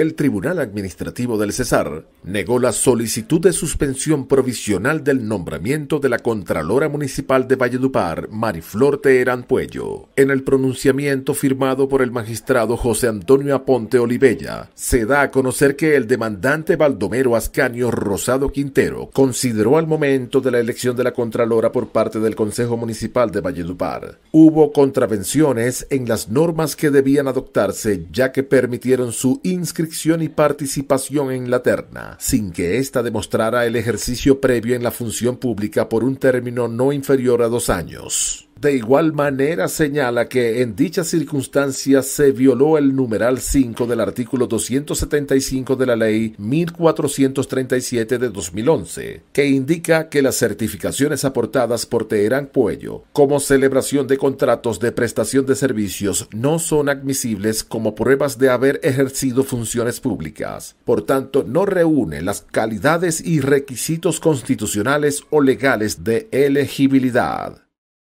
el Tribunal Administrativo del Cesar negó la solicitud de suspensión provisional del nombramiento de la Contralora Municipal de Valledupar, Mariflor Teherán Puello. En el pronunciamiento firmado por el magistrado José Antonio Aponte Olivella, se da a conocer que el demandante Baldomero Ascanio Rosado Quintero consideró al momento de la elección de la Contralora por parte del Consejo Municipal de Valledupar. Hubo contravenciones en las normas que debían adoptarse ya que permitieron su inscripción y participación en la terna, sin que ésta demostrara el ejercicio previo en la función pública por un término no inferior a dos años. De igual manera señala que en dicha circunstancia se violó el numeral 5 del artículo 275 de la ley 1437 de 2011, que indica que las certificaciones aportadas por Teherán Puello como celebración de contratos de prestación de servicios no son admisibles como pruebas de haber ejercido funciones públicas. Por tanto, no reúne las calidades y requisitos constitucionales o legales de elegibilidad.